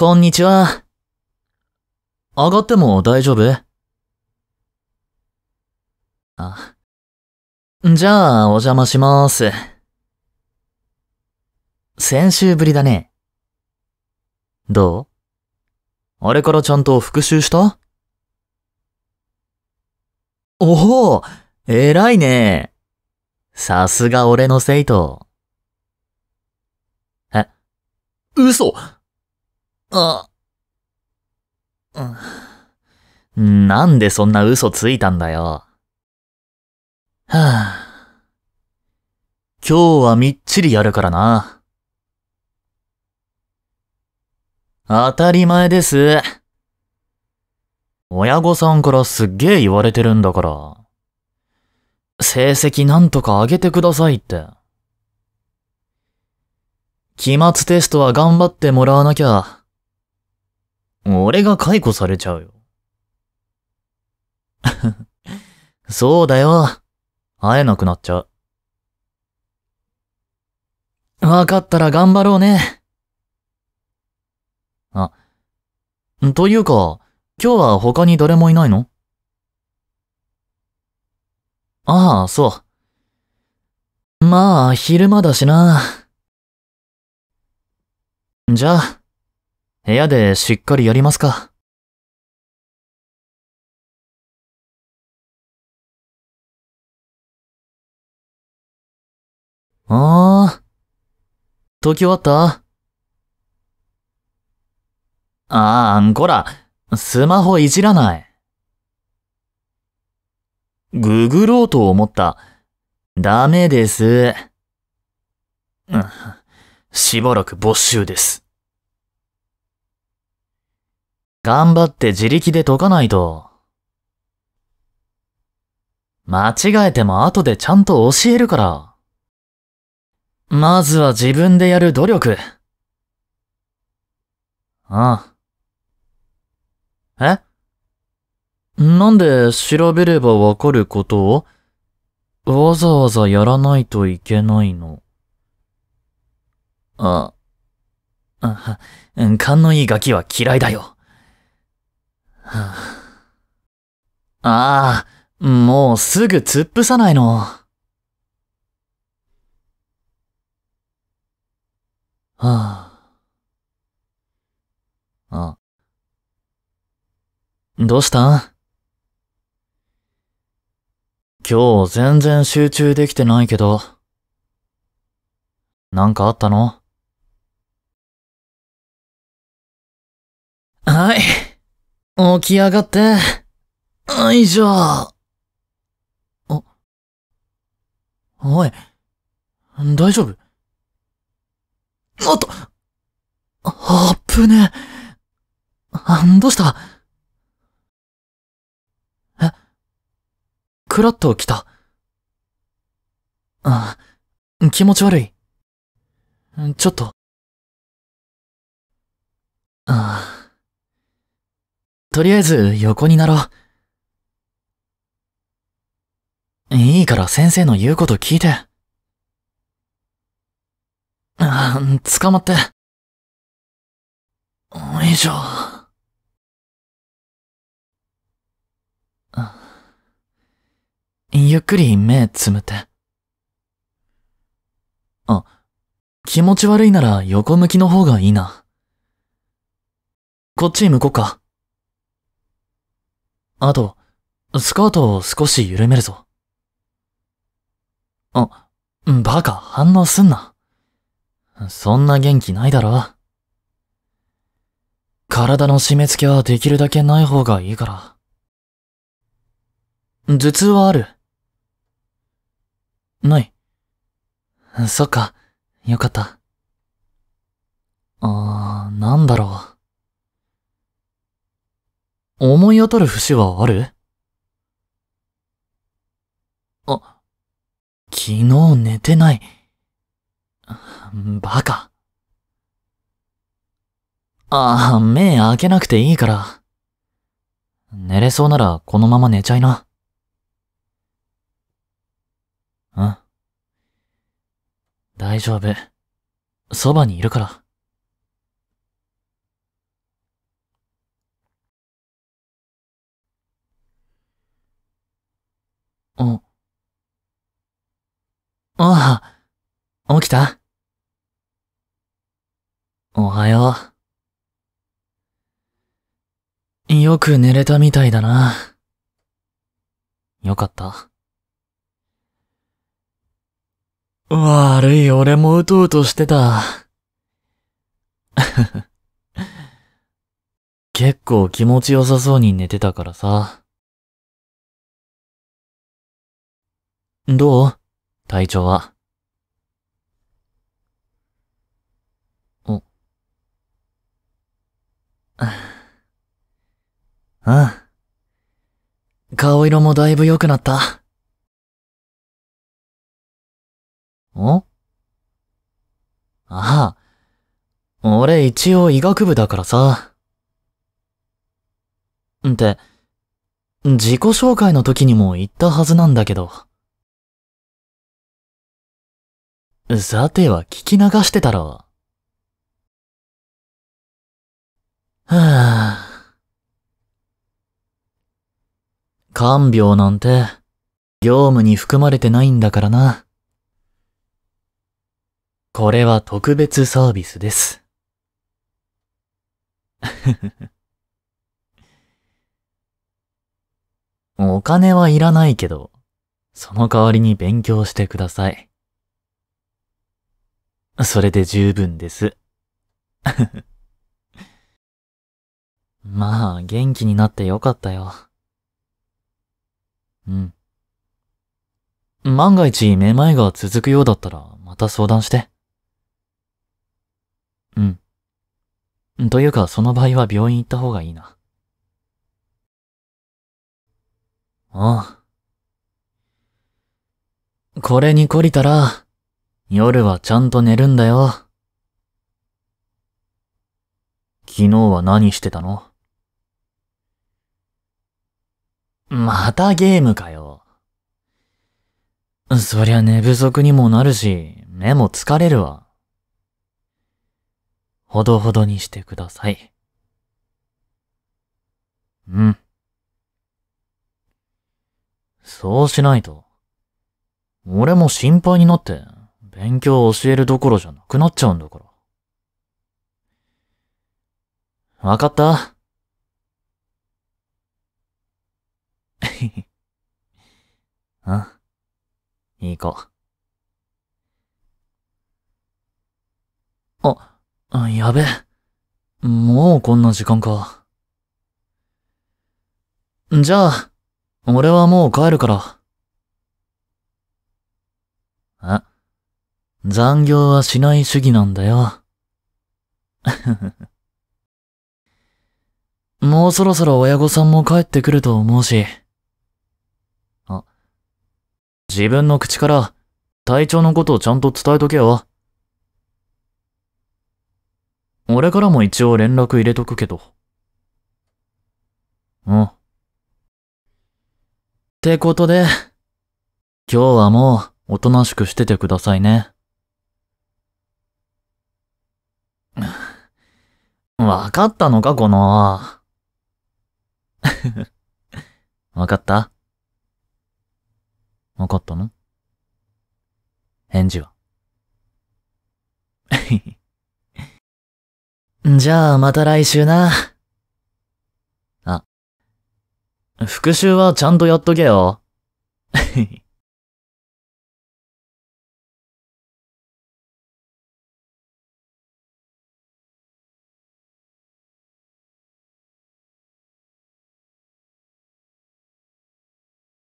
こんにちは。上がっても大丈夫あ。じゃあ、お邪魔します。先週ぶりだね。どうあれからちゃんと復習したおお偉いねさすが俺の生徒。え、嘘あ、なんでそんな嘘ついたんだよ。はぁ、あ。今日はみっちりやるからな。当たり前です。親御さんからすっげえ言われてるんだから。成績なんとか上げてくださいって。期末テストは頑張ってもらわなきゃ。俺が解雇されちゃうよ。そうだよ。会えなくなっちゃう。わかったら頑張ろうね。あ、というか、今日は他に誰もいないのああ、そう。まあ、昼間だしな。じゃあ。部屋でしっかりやりますか。ああ。解き終わったああ、こら、スマホいじらない。ググろうと思った。ダメです。うん、しばらく没収です。頑張って自力で解かないと。間違えても後でちゃんと教えるから。まずは自分でやる努力。ああ。えなんで調べればわかることをわざわざやらないといけないのあ、あ、勘のいいガキは嫌いだよ。ああ、もうすぐ突っ伏さないの。はあ。あ。どうした今日全然集中できてないけど。なんかあったの はい。起き上がって。よいしょ。あ、おい、大丈夫おっと、あっぶね。あ、どうしたえ、クラッと来た。あ、気持ち悪い。ちょっと。ああ。とりあえず横になろう。いいから先生の言うこと聞いて。あ、捕まって。よいしょ。ゆっくり目つむって。あ、気持ち悪いなら横向きの方がいいな。こっち向こうか。あと、スカートを少し緩めるぞ。あ、バカ反応すんな。そんな元気ないだろ。体の締め付けはできるだけない方がいいから。頭痛はあるない。そっか、よかった。あー、なんだろう。思い当たる節はあるあ、昨日寝てない。バカ。ああ、目開けなくていいから。寝れそうならこのまま寝ちゃいな。うん。大丈夫。そばにいるから。たおはよう。よく寝れたみたいだな。よかった。悪い俺もうとうとしてた。結構気持ちよさそうに寝てたからさ。どう体調は。うん。顔色もだいぶ良くなった。んああ。俺一応医学部だからさ。んて、自己紹介の時にも言ったはずなんだけど。さては聞き流してたろ。はあ、看病なんて、業務に含まれてないんだからな。これは特別サービスです。お金はいらないけど、その代わりに勉強してください。それで十分です。まあ、元気になってよかったよ。うん。万が一、めまいが続くようだったら、また相談して。うん。というか、その場合は病院行った方がいいな。ああ。これに懲りたら、夜はちゃんと寝るんだよ。昨日は何してたのまたゲームかよ。そりゃ寝不足にもなるし、目も疲れるわ。ほどほどにしてください。うん。そうしないと。俺も心配になって、勉強を教えるどころじゃなくなっちゃうんだから。わかったあ、行こう。あ、やべもうこんな時間か。じゃあ、俺はもう帰るから。あ、残業はしない主義なんだよ。もうそろそろ親御さんも帰ってくると思うし。自分の口から隊長のことをちゃんと伝えとけよ。俺からも一応連絡入れとくけど。うん。ってことで、今日はもうおとなしくしててくださいね。わかったのか、この。わかったわかったの返事は。じゃあまた来週な。あ。復讐はちゃんとやっとけよ。